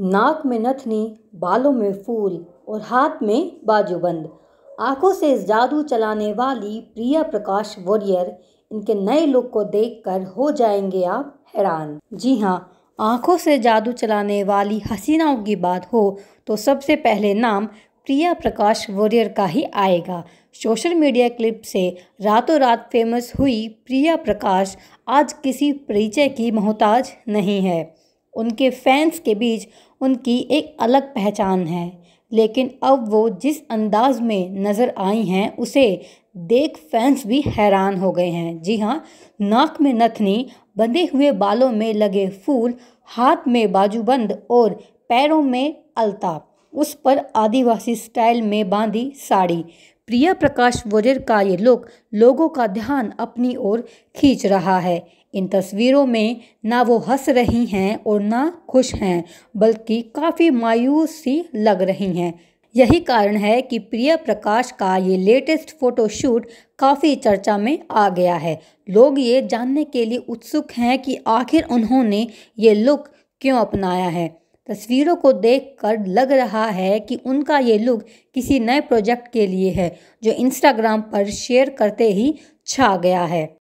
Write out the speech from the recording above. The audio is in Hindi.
नाक में नथनी बालों में फूल और हाथ में बाजूबंद आंखों से जादू चलाने वाली प्रिया प्रकाश वॉरियर इनके नए लुक को देखकर हो जाएंगे आप हैरान जी हाँ आंखों से जादू चलाने वाली हसीनाओं की बात हो तो सबसे पहले नाम प्रिया प्रकाश वॉरियर का ही आएगा सोशल मीडिया क्लिप से रातों रात फेमस हुई प्रिया प्रकाश आज किसी परिचय की मोहताज नहीं है उनके फैंस के बीच उनकी एक अलग पहचान है लेकिन अब वो जिस अंदाज में नज़र आई हैं उसे देख फैंस भी हैरान हो गए हैं जी हाँ नाक में नथनी बंधे हुए बालों में लगे फूल हाथ में बाजूबंद और पैरों में अलता उस पर आदिवासी स्टाइल में बांधी साड़ी प्रिया प्रकाश वोरेर का ये लुक लोगों का ध्यान अपनी ओर खींच रहा है इन तस्वीरों में ना वो हंस रही हैं और ना खुश हैं बल्कि काफ़ी मायूस सी लग रही हैं यही कारण है कि प्रिया प्रकाश का ये लेटेस्ट फोटोशूट काफ़ी चर्चा में आ गया है लोग ये जानने के लिए उत्सुक हैं कि आखिर उन्होंने ये लुक क्यों अपनाया है तस्वीरों को देखकर लग रहा है कि उनका ये लुक किसी नए प्रोजेक्ट के लिए है जो इंस्टाग्राम पर शेयर करते ही छा गया है